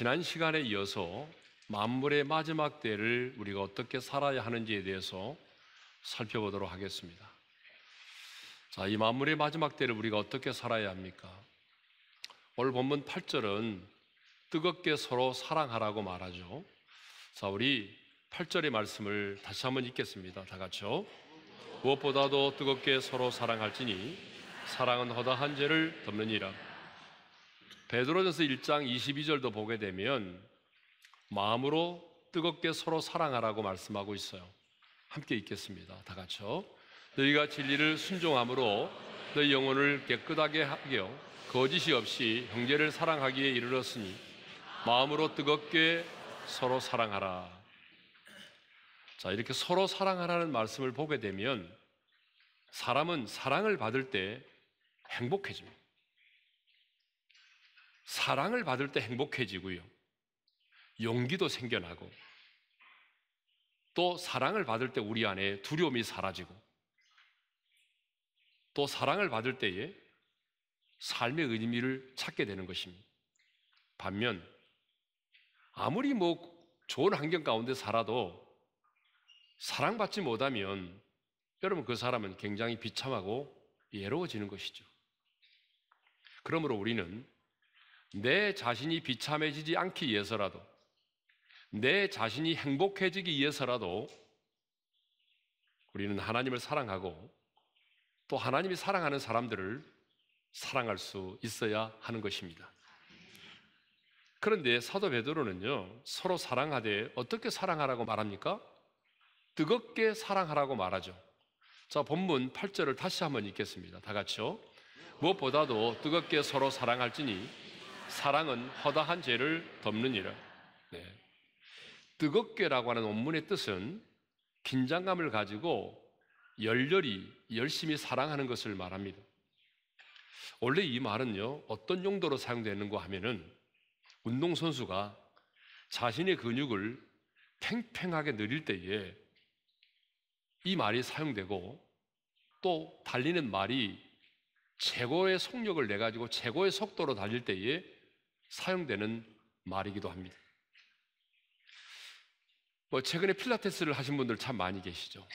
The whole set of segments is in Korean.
지난 시간에 이어서 만물의 마지막 때를 우리가 어떻게 살아야 하는지에 대해서 살펴보도록 하겠습니다. 자, 이 만물의 마지막 때를 우리가 어떻게 살아야 합니까? 오늘 본문 8절은 뜨겁게 서로 사랑하라고 말하죠. 자, 우리 8절의 말씀을 다시 한번 읽겠습니다. 다 같이요. 무엇보다도 뜨겁게 서로 사랑할지니 사랑은 허다한 죄를 덮느니라. 베드로전서 1장 22절도 보게 되면 마음으로 뜨겁게 서로 사랑하라고 말씀하고 있어요. 함께 읽겠습니다. 다 같이요. 너희가 진리를 순종함으로 너희 영혼을 깨끗하게 하여 거짓이 없이 형제를 사랑하기에 이르렀으니 마음으로 뜨겁게 서로 사랑하라. 자, 이렇게 서로 사랑하라는 말씀을 보게 되면 사람은 사랑을 받을 때 행복해집니다. 사랑을 받을 때 행복해지고요. 용기도 생겨나고 또 사랑을 받을 때 우리 안에 두려움이 사라지고 또 사랑을 받을 때에 삶의 의미를 찾게 되는 것입니다. 반면 아무리 뭐 좋은 환경 가운데 살아도 사랑받지 못하면 여러분 그 사람은 굉장히 비참하고 예로워지는 것이죠. 그러므로 우리는 내 자신이 비참해지지 않기 위해서라도, 내 자신이 행복해지기 위해서라도 우리는 하나님을 사랑하고 또 하나님이 사랑하는 사람들을 사랑할 수 있어야 하는 것입니다. 그런데 사도 베드로는요, 서로 사랑하되 어떻게 사랑하라고 말합니까? 뜨겁게 사랑하라고 말하죠. 자, 본문 8절을 다시 한번 읽겠습니다. 다 같이요. 무엇보다도 뜨겁게 서로 사랑할지니 사랑은 허다한 죄를 덮는니라 네. 뜨겁게라고 하는 원문의 뜻은 긴장감을 가지고 열렬히 열심히 사랑하는 것을 말합니다. 원래 이 말은요 어떤 용도로 사용되는가 하면은 운동 선수가 자신의 근육을 팽팽하게 늘릴 때에 이 말이 사용되고 또 달리는 말이 최고의 속력을 내 가지고 최고의 속도로 달릴 때에 사용되는 말이기도 합니다. 뭐 최근에 필라테스를 하신 분들 참 많이 계시죠.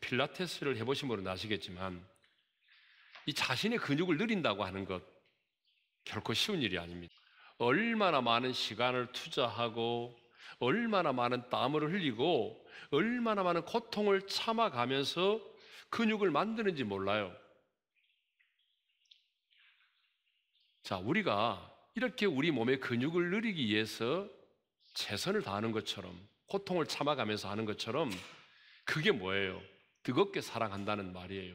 필라테스를 해보신 분은 아시겠지만 이 자신의 근육을 늘린다고 하는 것 결코 쉬운 일이 아닙니다. 얼마나 많은 시간을 투자하고 얼마나 많은 땀을 흘리고 얼마나 많은 고통을 참아가면서 근육을 만드는지 몰라요. 자, 우리가 이렇게 우리 몸의 근육을 늘리기 위해서 최선을 다하는 것처럼 고통을 참아가면서 하는 것처럼 그게 뭐예요? 뜨겁게 사랑한다는 말이에요.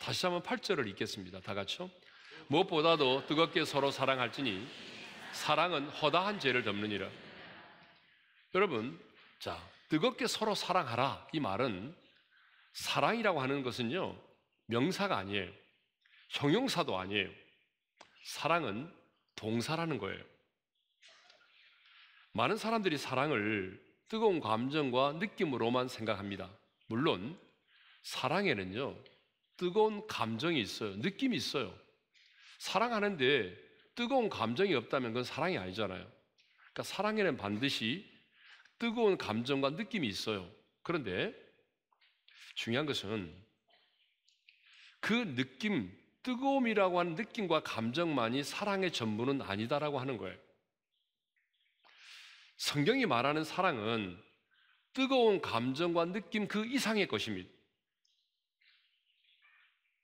다시 한번 8절을 읽겠습니다. 다 같이요. 무엇보다도 뜨겁게 서로 사랑할지니 사랑은 허다한 죄를 덮느니라. 여러분, 자, 뜨겁게 서로 사랑하라. 이 말은 사랑이라고 하는 것은요, 명사가 아니에요. 형용사도 아니에요. 사랑은 동사라는 거예요. 많은 사람들이 사랑을 뜨거운 감정과 느낌으로만 생각합니다. 물론 사랑에는요, 뜨거운 감정이 있어요. 느낌이 있어요. 사랑하는데 뜨거운 감정이 없다면 그건 사랑이 아니잖아요. 그러니까 사랑에는 반드시 뜨거운 감정과 느낌이 있어요. 그런데 중요한 것은 그 느낌, 뜨거움이라고 하는 느낌과 감정만이 사랑의 전부는 아니다라고 하는 거예요. 성경이 말하는 사랑은 뜨거운 감정과 느낌 그 이상의 것입니다.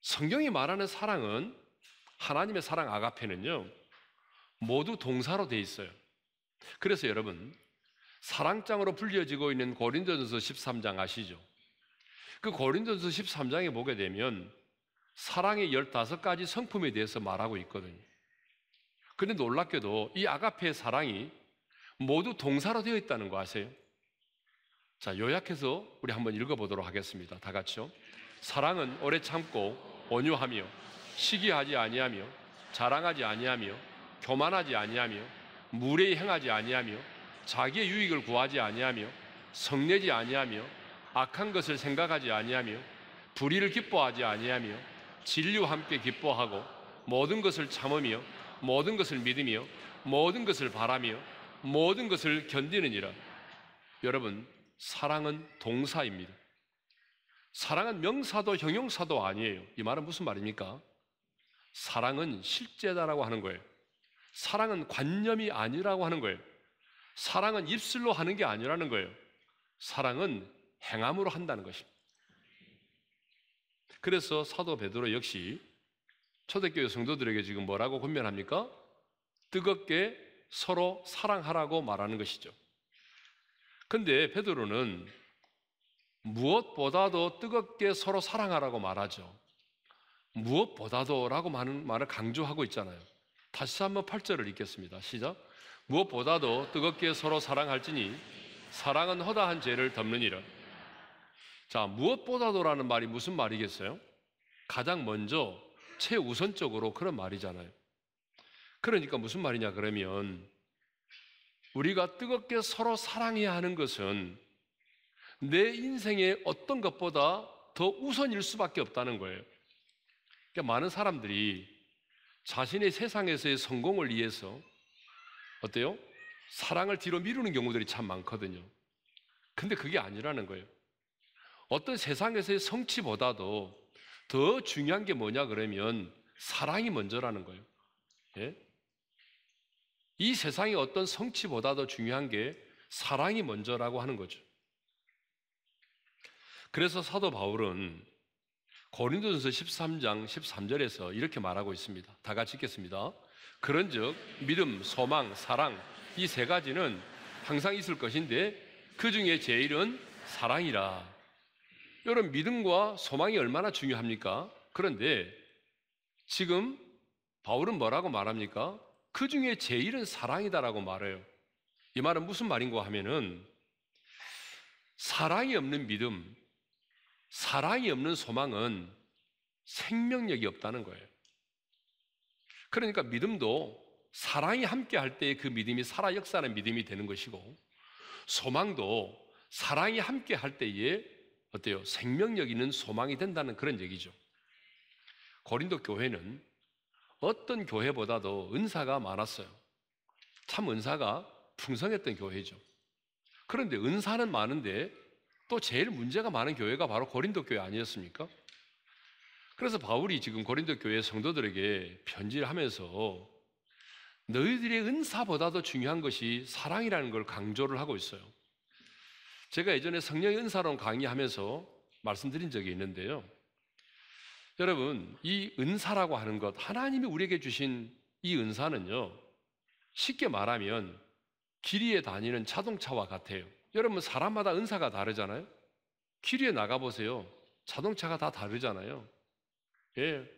성경이 말하는 사랑은 하나님의 사랑 아가페는요 모두 동사로 돼 있어요. 그래서 여러분 사랑장으로 불려지고 있는 고린전서 13장 아시죠? 그고린전서 13장에 보게 되면 사랑의 15가지 성품에 대해서 말하고 있거든요. 근데 놀랍게도 이 아가페의 사랑이 모두 동사로 되어 있다는 거 아세요? 자, 요약해서 우리 한번 읽어보도록 하겠습니다. 다 같이요. 사랑은 오래 참고 온유하며 시기하지 아니하며 자랑하지 아니하며 교만하지 아니하며 무례히 행하지 아니하며 자기의 유익을 구하지 아니하며 성내지 아니하며 악한 것을 생각하지 아니하며 불의를 기뻐하지 아니하며 진리와 함께 기뻐하고 모든 것을 참으며 모든 것을 믿으며 모든 것을 바라며 모든 것을 견디느니라. 여러분, 사랑은 동사입니다. 사랑은 명사도 형용사도 아니에요. 이 말은 무슨 말입니까? 사랑은 실제다라고 하는 거예요. 사랑은 관념이 아니라고 하는 거예요. 사랑은 입술로 하는 게 아니라는 거예요. 사랑은 행함으로 한다는 것입니다. 그래서 사도 베드로 역시 초대교회 성도들에게 지금 뭐라고 권면합니까? 뜨겁게 서로 사랑하라고 말하는 것이죠. 근데 베드로는 무엇보다도 뜨겁게 서로 사랑하라고 말하죠. 무엇보다도라고 말을 강조하고 있잖아요. 다시 한번 8절을 읽겠습니다. 시작. 무엇보다도 뜨겁게 서로 사랑할지니 사랑은 허다한 죄를 덮느니라. 자, 무엇보다도라는 말이 무슨 말이겠어요? 가장 먼저 최우선적으로 그런 말이잖아요. 그러니까 무슨 말이냐 그러면 우리가 뜨겁게 서로 사랑해야 하는 것은 내 인생의 어떤 것보다 더 우선일 수밖에 없다는 거예요. 그러니까 많은 사람들이 자신의 세상에서의 성공을 위해서 어때요? 사랑을 뒤로 미루는 경우들이 참 많거든요. 근데 그게 아니라는 거예요. 어떤 세상에서의 성취보다도 더 중요한 게 뭐냐 그러면 사랑이 먼저라는 거예요. 예? 이 세상의 어떤 성취보다도 중요한 게 사랑이 먼저라고 하는 거죠. 그래서 사도 바울은 고린도전서 13장 13절에서 이렇게 말하고 있습니다. 다 같이 읽겠습니다. 그런즉 믿음, 소망, 사랑 이 세 가지는 항상 있을 것인데 그 중에 제일은 사랑이라. 여러분 믿음과 소망이 얼마나 중요합니까? 그런데 지금 바울은 뭐라고 말합니까? 그 중에 제일은 사랑이다라고 말해요. 이 말은 무슨 말인가 하면은 사랑이 없는 믿음, 사랑이 없는 소망은 생명력이 없다는 거예요. 그러니까 믿음도 사랑이 함께 할 때의 그 믿음이 살아 역사하는 믿음이 되는 것이고 소망도 사랑이 함께 할 때에 어때요? 생명력 있는 소망이 된다는 그런 얘기죠. 고린도 교회는 어떤 교회보다도 은사가 많았어요. 참 은사가 풍성했던 교회죠. 그런데 은사는 많은데 또 제일 문제가 많은 교회가 바로 고린도 교회 아니었습니까? 그래서 바울이 지금 고린도 교회 성도들에게 편지를 하면서 너희들의 은사보다도 중요한 것이 사랑이라는 걸 강조를 하고 있어요. 제가 예전에 성령 은사론 강의하면서 말씀드린 적이 있는데요. 여러분, 이 은사라고 하는 것, 하나님이 우리에게 주신 이 은사는요, 쉽게 말하면 길이에 다니는 자동차와 같아요. 여러분, 사람마다 은사가 다르잖아요? 길이에 나가보세요. 자동차가 다 다르잖아요. 예.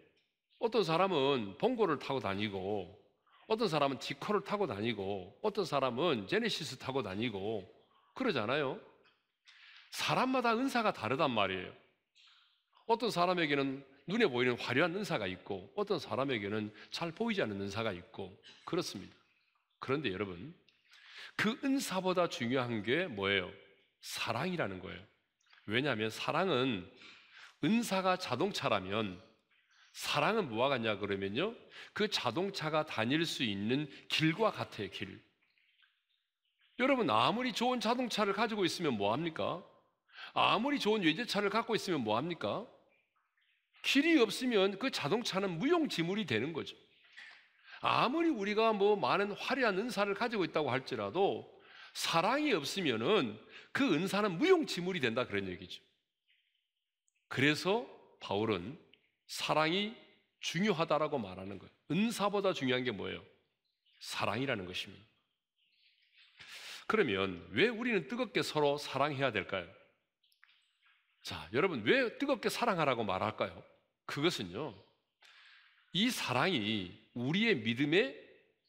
어떤 사람은 봉고를 타고 다니고, 어떤 사람은 디코를 타고 다니고, 어떤 사람은 제네시스 타고 다니고, 그러잖아요. 사람마다 은사가 다르단 말이에요. 어떤 사람에게는 눈에 보이는 화려한 은사가 있고 어떤 사람에게는 잘 보이지 않는 은사가 있고 그렇습니다. 그런데 여러분, 그 은사보다 중요한 게 뭐예요? 사랑이라는 거예요. 왜냐하면 사랑은 은사가 자동차라면 사랑은 뭐와 같냐 그러면요. 그 자동차가 다닐 수 있는 길과 같아요, 길. 여러분, 아무리 좋은 자동차를 가지고 있으면 뭐 합니까? 아무리 좋은 외제차를 갖고 있으면 뭐 합니까? 길이 없으면 그 자동차는 무용지물이 되는 거죠. 아무리 우리가 뭐 많은 화려한 은사를 가지고 있다고 할지라도 사랑이 없으면은 그 은사는 무용지물이 된다 그런 얘기죠. 그래서 바울은 사랑이 중요하다라고 말하는 거예요. 은사보다 중요한 게 뭐예요? 사랑이라는 것입니다. 그러면 왜 우리는 뜨겁게 서로 사랑해야 될까요? 자, 여러분, 왜 뜨겁게 사랑하라고 말할까요? 그것은요, 이 사랑이 우리의 믿음의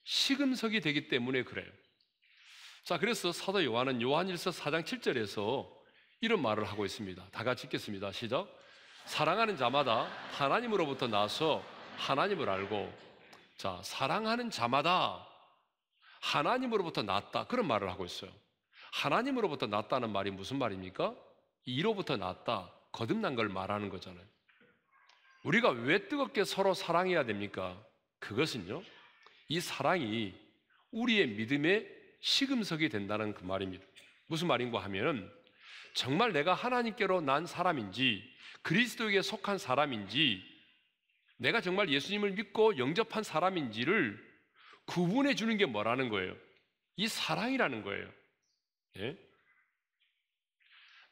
시금석이 되기 때문에 그래요. 자, 그래서 사도 요한은 요한일서 4장 7절에서 이런 말을 하고 있습니다. 다 같이 읽겠습니다. 시작. 사랑하는 자마다 하나님으로부터 나서 하나님을 알고, 자, 사랑하는 자마다 하나님으로부터 났다. 그런 말을 하고 있어요. 하나님으로부터 났다는 말이 무슨 말입니까? 이로부터 났다, 거듭난 걸 말하는 거잖아요. 우리가 왜 뜨겁게 서로 사랑해야 됩니까? 그것은요, 이 사랑이 우리의 믿음의 시금석이 된다는 그 말입니다. 무슨 말인가 하면은 정말 내가 하나님께로 난 사람인지 그리스도에게 속한 사람인지 내가 정말 예수님을 믿고 영접한 사람인지를 구분해 주는 게 뭐라는 거예요? 이 사랑이라는 거예요. 예?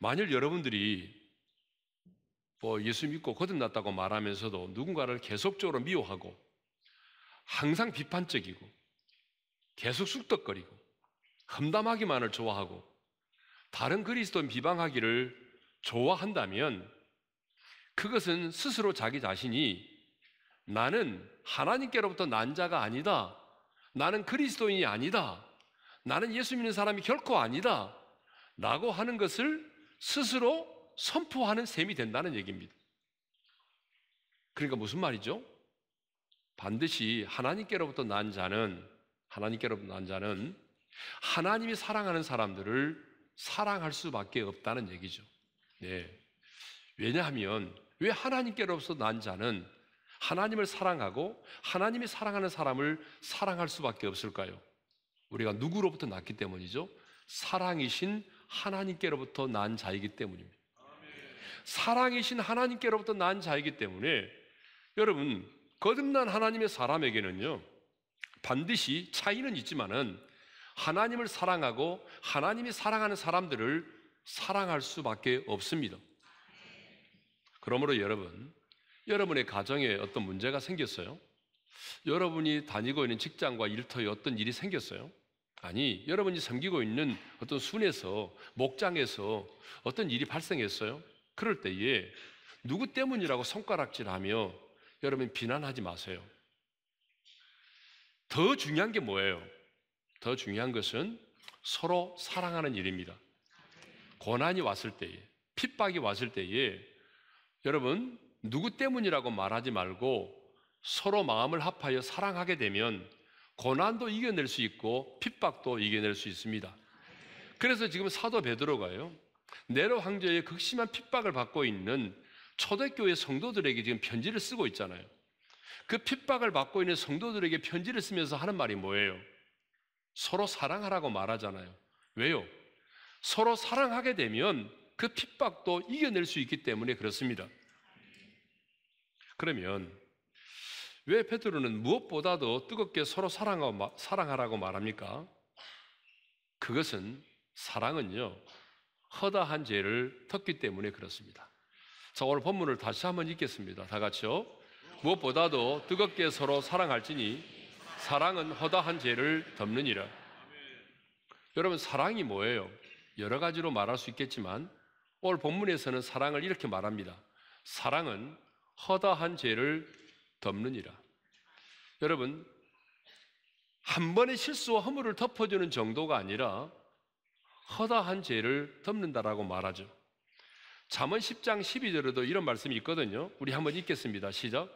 만일 여러분들이 뭐 예수 믿고 거듭났다고 말하면서도 누군가를 계속적으로 미워하고 항상 비판적이고 계속 쑥덕거리고 험담하기만을 좋아하고 다른 그리스도인 비방하기를 좋아한다면 그것은 스스로 자기 자신이 나는 하나님께로부터 난 자가 아니다. 나는 그리스도인이 아니다. 나는 예수 믿는 사람이 결코 아니다. 라고 하는 것을 스스로 선포하는 셈이 된다는 얘기입니다. 그러니까 무슨 말이죠? 반드시 하나님께로부터 난 자는 하나님께로부터 난 자는 하나님이 사랑하는 사람들을 사랑할 수밖에 없다는 얘기죠. 네. 왜냐하면 왜 하나님께로부터 난 자는 하나님을 사랑하고 하나님이 사랑하는 사람을 사랑할 수밖에 없을까요? 우리가 누구로부터 났기 때문이죠. 사랑이신 하나님께로부터 난 자이기 때문입니다. 사랑이신 하나님께로부터 난 자이기 때문에 여러분 거듭난 하나님의 사람에게는요 반드시 차이는 있지만은 하나님을 사랑하고 하나님이 사랑하는 사람들을 사랑할 수밖에 없습니다. 그러므로 여러분 여러분의 가정에 어떤 문제가 생겼어요? 여러분이 다니고 있는 직장과 일터에 어떤 일이 생겼어요? 아니, 여러분이 섬기고 있는 어떤 순에서, 목장에서 어떤 일이 발생했어요? 그럴 때에 누구 때문이라고 손가락질하며 여러분 비난하지 마세요. 더 중요한 게 뭐예요? 더 중요한 것은 서로 사랑하는 일입니다. 고난이 왔을 때에, 핍박이 왔을 때에 여러분 누구 때문이라고 말하지 말고 서로 마음을 합하여 사랑하게 되면 고난도 이겨낼 수 있고 핍박도 이겨낼 수 있습니다. 그래서 지금 사도 베드로가요. 네로 황제의 극심한 핍박을 받고 있는 초대교회 성도들에게 지금 편지를 쓰고 있잖아요. 그 핍박을 받고 있는 성도들에게 편지를 쓰면서 하는 말이 뭐예요? 서로 사랑하라고 말하잖아요. 왜요? 서로 사랑하게 되면 그 핍박도 이겨낼 수 있기 때문에 그렇습니다. 그러면 왜 베드로는 무엇보다도 뜨겁게 서로 사랑하라고 말합니까? 그것은 사랑은요 허다한 죄를 텄기 때문에 그렇습니다. 자 오늘 본문을 다시 한번 읽겠습니다. 다 같이요. 무엇보다도 뜨겁게 서로 사랑할지니 사랑은 허다한 죄를 덮느니라. 여러분 사랑이 뭐예요? 여러 가지로 말할 수 있겠지만 오늘 본문에서는 사랑을 이렇게 말합니다. 사랑은 허다한 죄를 덮느니라. 여러분, 한 번의 실수와 허물을 덮어주는 정도가 아니라 허다한 죄를 덮는다라고 말하죠. 잠언 10장 12절에도 이런 말씀이 있거든요. 우리 한번 읽겠습니다. 시작.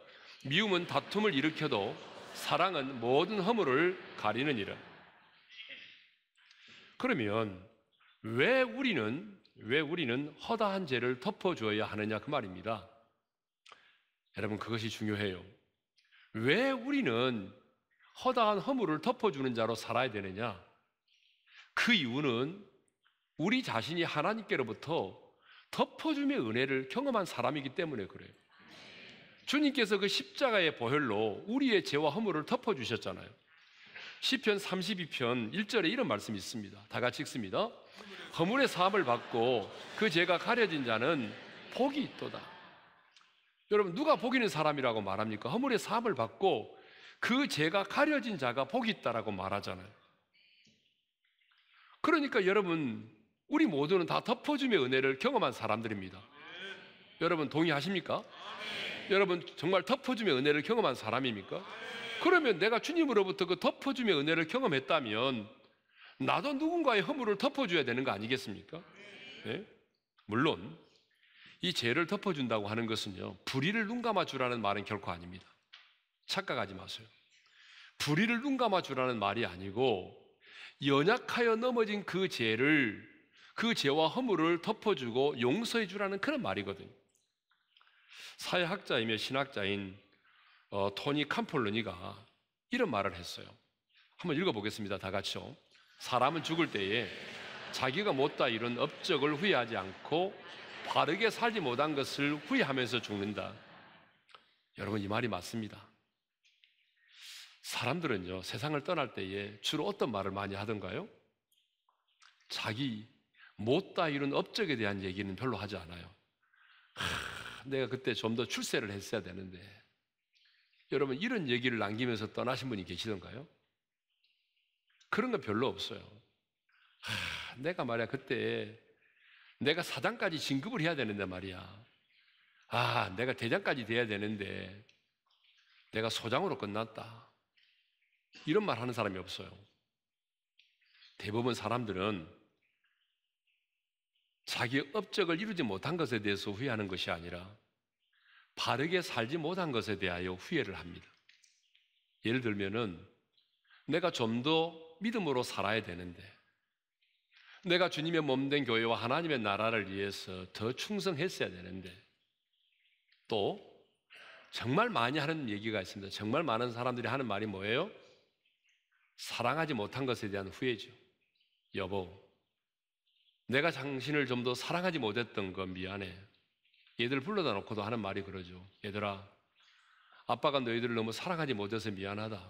미움은 다툼을 일으켜도 사랑은 모든 허물을 가리느이라 그러면 왜 우리는 왜 우리는 허다한 죄를 덮어 줘야 하느냐 그 말입니다. 여러분 그것이 중요해요. 왜 우리는 허다한 허물을 덮어주는 자로 살아야 되느냐? 그 이유는 우리 자신이 하나님께로부터 덮어줌의 은혜를 경험한 사람이기 때문에 그래요. 주님께서 그 십자가의 보혈로 우리의 죄와 허물을 덮어주셨잖아요. 시편 32편 1절에 이런 말씀이 있습니다. 다 같이 읽습니다. 허물의 사함을 받고 그 죄가 가려진 자는 복이 있도다. 여러분 누가 복이는 사람이라고 말합니까? 허물의 사함을 받고 그 죄가 가려진 자가 복이 있다라고 말하잖아요. 그러니까 여러분 우리 모두는 다 덮어줌의 은혜를 경험한 사람들입니다. 아멘. 여러분 동의하십니까? 아멘. 여러분 정말 덮어줌의 은혜를 경험한 사람입니까? 아멘. 그러면 내가 주님으로부터 그 덮어줌의 은혜를 경험했다면 나도 누군가의 허물을 덮어줘야 되는 거 아니겠습니까? 네? 물론 이 죄를 덮어준다고 하는 것은요, 불의를 눈 감아주라는 말은 결코 아닙니다. 착각하지 마세요. 불의를 눈 감아주라는 말이 아니고, 연약하여 넘어진 그 죄를, 그 죄와 허물을 덮어주고 용서해주라는 그런 말이거든요. 사회학자이며 신학자인 어, 토니 캄폴로니가 이런 말을 했어요. 한번 읽어보겠습니다. 다 같이요. 사람은 죽을 때에 자기가 못다 이런 업적을 후회하지 않고 바르게 살지 못한 것을 후회하면서 죽는다. 여러분 이 말이 맞습니다. 사람들은요 세상을 떠날 때에 주로 어떤 말을 많이 하던가요? 자기 못다 이룬 업적에 대한 얘기는 별로 하지 않아요. 하, 내가 그때 좀 더 출세를 했어야 되는데 여러분 이런 얘기를 남기면서 떠나신 분이 계시던가요? 그런 거 별로 없어요. 하, 내가 말이야 그때 내가 사단까지 진급을 해야 되는데 말이야. 아, 내가 대장까지 돼야 되는데 내가 소장으로 끝났다. 이런 말 하는 사람이 없어요. 대부분 사람들은 자기의 업적을 이루지 못한 것에 대해서 후회하는 것이 아니라 바르게 살지 못한 것에 대하여 후회를 합니다. 예를 들면은 내가 좀 더 믿음으로 살아야 되는데 내가 주님의 몸된 교회와 하나님의 나라를 위해서 더 충성했어야 되는데 또 정말 많이 하는 얘기가 있습니다. 정말 많은 사람들이 하는 말이 뭐예요? 사랑하지 못한 것에 대한 후회죠. 여보, 내가 당신을 좀 더 사랑하지 못했던 건 미안해. 얘들 불러다 놓고도 하는 말이 그러죠. 얘들아, 아빠가 너희들을 너무 사랑하지 못해서 미안하다.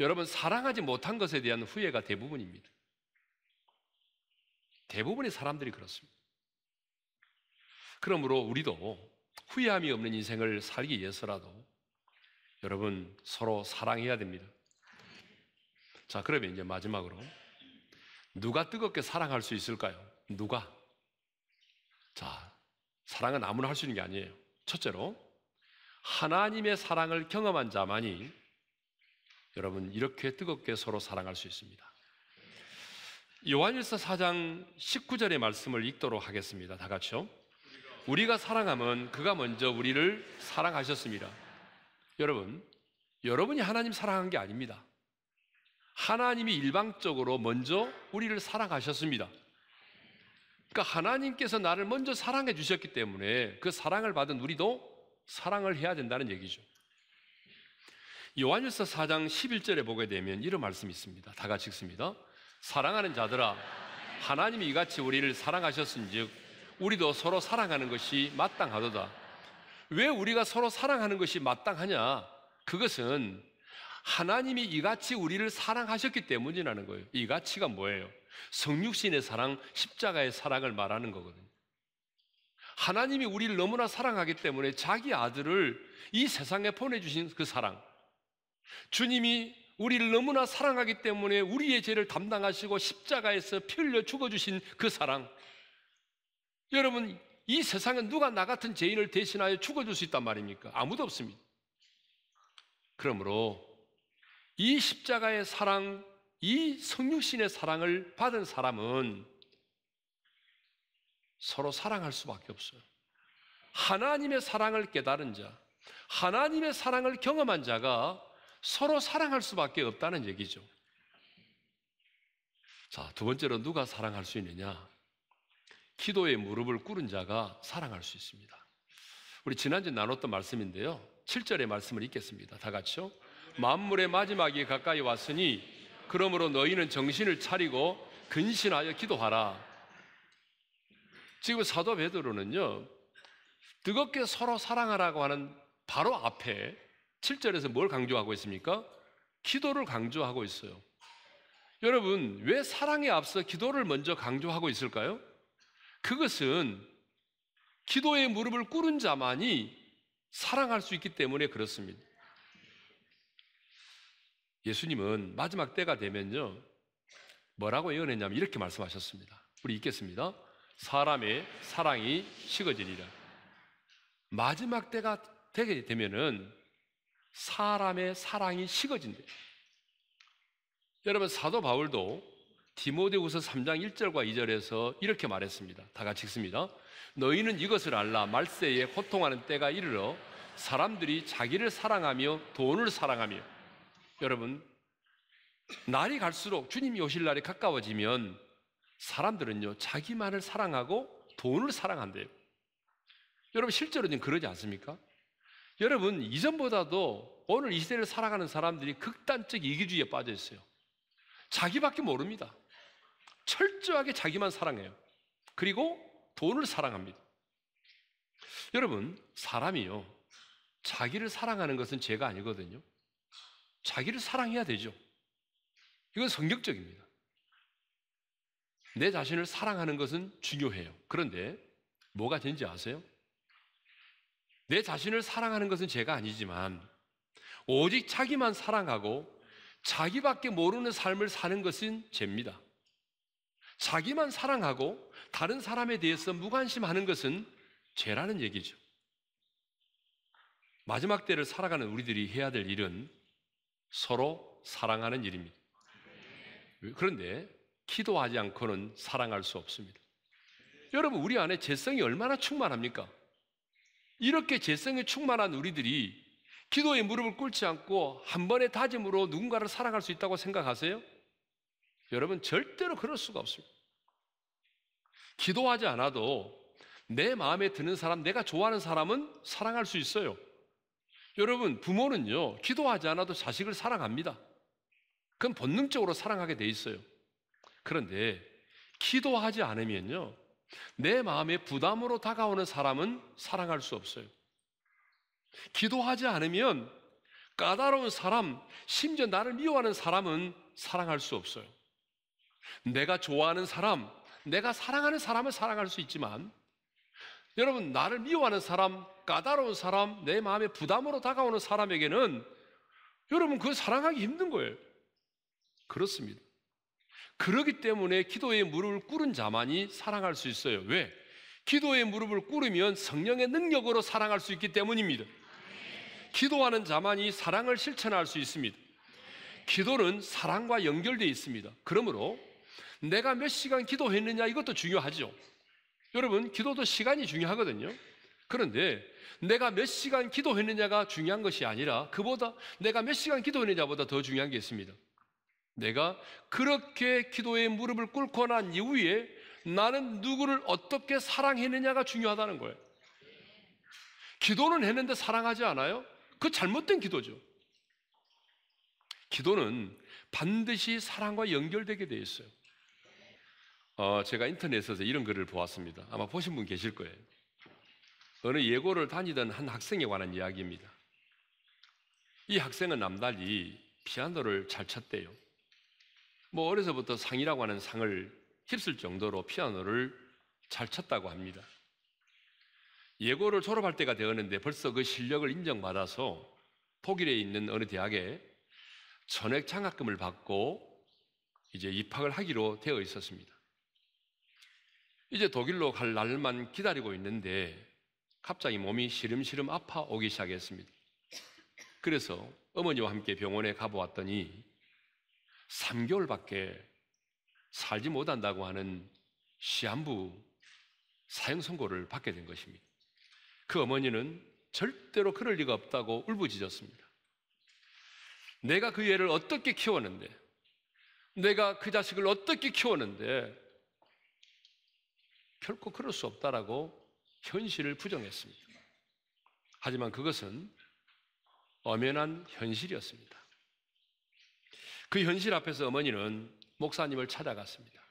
여러분, 사랑하지 못한 것에 대한 후회가 대부분입니다. 대부분의 사람들이 그렇습니다. 그러므로 우리도 후회함이 없는 인생을 살기 위해서라도 여러분 서로 사랑해야 됩니다. 자, 그러면 이제 마지막으로 누가 뜨겁게 사랑할 수 있을까요? 누가? 자, 사랑은 아무나 할 수 있는 게 아니에요. 첫째로 하나님의 사랑을 경험한 자만이 여러분 이렇게 뜨겁게 서로 사랑할 수 있습니다. 요한일서 4장 19절의 말씀을 읽도록 하겠습니다. 다 같이요. 우리가 사랑함은 그가 먼저 우리를 사랑하셨습니다. 여러분, 여러분이 하나님 사랑한 게 아닙니다. 하나님이 일방적으로 먼저 우리를 사랑하셨습니다. 그러니까 하나님께서 나를 먼저 사랑해 주셨기 때문에 그 사랑을 받은 우리도 사랑을 해야 된다는 얘기죠. 요한일서 4장 11절에 보게 되면 이런 말씀이 있습니다. 다 같이 읽습니다. 사랑하는 자들아 하나님이 이같이 우리를 사랑하셨은즉 우리도 서로 사랑하는 것이 마땅하도다. 왜 우리가 서로 사랑하는 것이 마땅하냐? 그것은 하나님이 이같이 우리를 사랑하셨기 때문이라는 거예요. 이같이가 뭐예요? 성육신의 사랑, 십자가의 사랑을 말하는 거거든요. 하나님이 우리를 너무나 사랑하기 때문에 자기 아들을 이 세상에 보내주신 그 사랑. 주님이 우리를 너무나 사랑하기 때문에 우리의 죄를 담당하시고 십자가에서 피 흘려 죽어주신 그 사랑. 여러분, 이 세상은 누가 나 같은 죄인을 대신하여 죽어줄 수 있단 말입니까? 아무도 없습니다. 그러므로 이 십자가의 사랑, 이 성육신의 사랑을 받은 사람은 서로 사랑할 수밖에 없어요. 하나님의 사랑을 깨달은 자, 하나님의 사랑을 경험한 자가 서로 사랑할 수밖에 없다는 얘기죠. 자, 두 번째로 누가 사랑할 수 있느냐? 기도의 무릎을 꿇은 자가 사랑할 수 있습니다. 우리 지난주 에 나눴던 말씀인데요. 7절의 말씀을 읽겠습니다. 다 같이요. 만물의 마지막이 가까이 왔으니 그러므로 너희는 정신을 차리고 근신하여 기도하라. 지금 사도 베드로는요. 뜨겁게 서로 사랑하라고 하는 바로 앞에 7절에서 뭘 강조하고 있습니까? 기도를 강조하고 있어요. 여러분, 왜 사랑에 앞서 기도를 먼저 강조하고 있을까요? 그것은 기도의 무릎을 꿇은 자만이 사랑할 수 있기 때문에 그렇습니다. 예수님은 마지막 때가 되면요. 뭐라고 예언했냐면 이렇게 말씀하셨습니다. 우리 읽겠습니다. 사람의 사랑이 식어지리라. 마지막 때가 되게 되면은 사람의 사랑이 식어진대. 여러분 사도 바울도 디모데후서 3장 1절과 2절에서 이렇게 말했습니다. 다 같이 읽습니다. 너희는 이것을 알라 말세에 호통하는 때가 이르러 사람들이 자기를 사랑하며 돈을 사랑하며 여러분 날이 갈수록 주님이 오실 날이 가까워지면 사람들은요 자기만을 사랑하고 돈을 사랑한대요. 여러분 실제로 지 그러지 않습니까? 여러분, 이전보다도 오늘 이 시대를 살아가는 사람들이 극단적 이기주의에 빠져 있어요. 자기밖에 모릅니다. 철저하게 자기만 사랑해요. 그리고 돈을 사랑합니다. 여러분, 사람이요. 자기를 사랑하는 것은 죄가 아니거든요. 자기를 사랑해야 되죠. 이건 성격적입니다. 내 자신을 사랑하는 것은 중요해요. 그런데 뭐가 된지 아세요? 내 자신을 사랑하는 것은 죄가 아니지만 오직 자기만 사랑하고 자기밖에 모르는 삶을 사는 것은 죄입니다. 자기만 사랑하고 다른 사람에 대해서 무관심하는 것은 죄라는 얘기죠. 마지막 때를 살아가는 우리들이 해야 될 일은 서로 사랑하는 일입니다. 그런데 기도하지 않고는 사랑할 수 없습니다. 여러분, 우리 안에 죄성이 얼마나 충만합니까? 이렇게 재성에 충만한 우리들이 기도에 무릎을 꿇지 않고 한 번의 다짐으로 누군가를 사랑할 수 있다고 생각하세요? 여러분, 절대로 그럴 수가 없습니다. 기도하지 않아도 내 마음에 드는 사람, 내가 좋아하는 사람은 사랑할 수 있어요. 여러분, 부모는요, 기도하지 않아도 자식을 사랑합니다. 그건 본능적으로 사랑하게 돼 있어요. 그런데 기도하지 않으면요, 내 마음에 부담으로 다가오는 사람은 사랑할 수 없어요. 기도하지 않으면 까다로운 사람, 심지어 나를 미워하는 사람은 사랑할 수 없어요. 내가 좋아하는 사람, 내가 사랑하는 사람을 사랑할 수 있지만, 여러분, 나를 미워하는 사람, 까다로운 사람, 내 마음에 부담으로 다가오는 사람에게는 여러분, 그 사랑하기 힘든 거예요. 그렇습니다. 그러기 때문에 기도의 무릎을 꿇은 자만이 사랑할 수 있어요. 왜? 기도의 무릎을 꿇으면 성령의 능력으로 사랑할 수 있기 때문입니다. 기도하는 자만이 사랑을 실천할 수 있습니다. 기도는 사랑과 연결되어 있습니다. 그러므로 내가 몇 시간 기도했느냐 이것도 중요하죠. 여러분, 기도도 시간이 중요하거든요. 그런데 내가 몇 시간 기도했느냐가 중요한 것이 아니라 그보다 내가 몇 시간 기도했느냐보다 더 중요한 게 있습니다. 내가 그렇게 기도의 무릎을 꿇고 난 이후에 나는 누구를 어떻게 사랑했느냐가 중요하다는 거예요. 기도는 했는데 사랑하지 않아요? 그 잘못된 기도죠. 기도는 반드시 사랑과 연결되게 되어 있어요. 어, 제가 인터넷에서 이런 글을 보았습니다. 아마 보신 분 계실 거예요. 어느 예고를 다니던 한 학생에 관한 이야기입니다. 이 학생은 남달리 피아노를 잘 쳤대요. 뭐 어려서부터 상이라고 하는 상을 휩쓸 정도로 피아노를 잘 쳤다고 합니다. 예고를 졸업할 때가 되었는데 벌써 그 실력을 인정받아서 독일에 있는 어느 대학에 전액 장학금을 받고 이제 입학을 하기로 되어 있었습니다. 이제 독일로 갈 날만 기다리고 있는데 갑자기 몸이 시름시름 아파오기 시작했습니다. 그래서 어머니와 함께 병원에 가보았더니 3개월밖에 살지 못한다고 하는 시한부 사형 선고를 받게 된 것입니다. 그 어머니는 절대로 그럴 리가 없다고 울부짖었습니다. 내가 그 애를 어떻게 키웠는데, 내가 그 자식을 어떻게 키웠는데, 결코 그럴 수 없다라고 현실을 부정했습니다. 하지만 그것은 엄연한 현실이었습니다. 그 현실 앞에서 어머니는 목사님을 찾아갔습니다.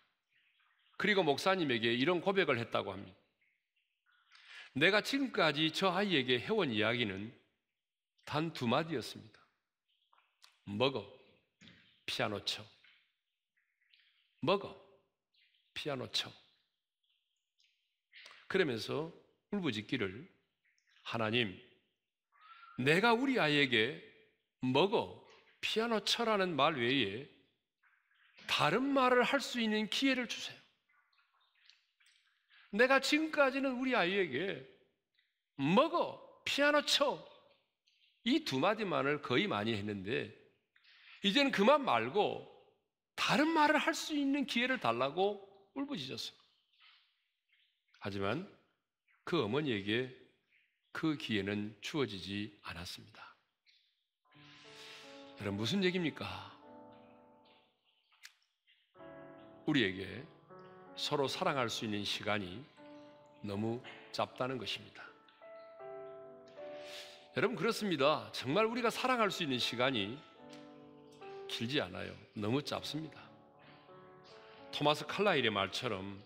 그리고 목사님에게 이런 고백을 했다고 합니다. 내가 지금까지 저 아이에게 해온 이야기는 단 두 마디였습니다. 먹어, 피아노 쳐. 먹어, 피아노 쳐. 그러면서 울부짖기를 하나님, 내가 우리 아이에게 먹어, 피아노 쳐라는 말 외에 다른 말을 할 수 있는 기회를 주세요. 내가 지금까지는 우리 아이에게 먹어, 피아노 쳐. 이 두 마디만을 거의 많이 했는데, 이제는 그만 말고 다른 말을 할 수 있는 기회를 달라고 울부짖었어. 요 하지만 그 어머니에게 그 기회는 주어지지 않았습니다. 여러분, 무슨 얘기입니까? 우리에게 서로 사랑할 수 있는 시간이 너무 짧다는 것입니다. 여러분, 그렇습니다. 정말 우리가 사랑할 수 있는 시간이 길지 않아요. 너무 짧습니다. 토마스 칼라일의 말처럼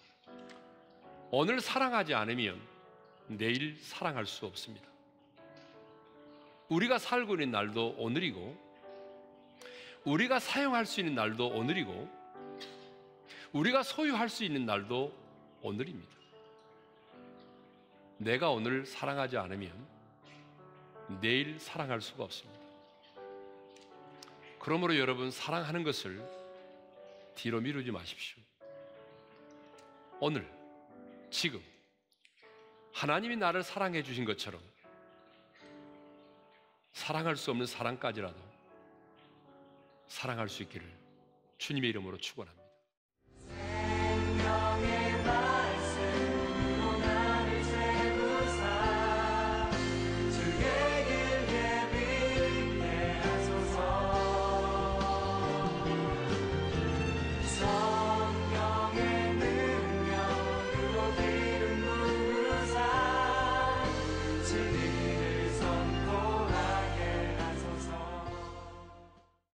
오늘 사랑하지 않으면 내일 사랑할 수 없습니다. 우리가 살고 있는 날도 오늘이고 우리가 사용할 수 있는 날도 오늘이고 우리가 소유할 수 있는 날도 오늘입니다. 내가 오늘 사랑하지 않으면 내일 사랑할 수가 없습니다. 그러므로 여러분 사랑하는 것을 뒤로 미루지 마십시오. 오늘 지금 하나님이 나를 사랑해 주신 것처럼 사랑할 수 없는 사랑까지라도 사랑할 수 있기를 주님의 이름으로 축원합니다.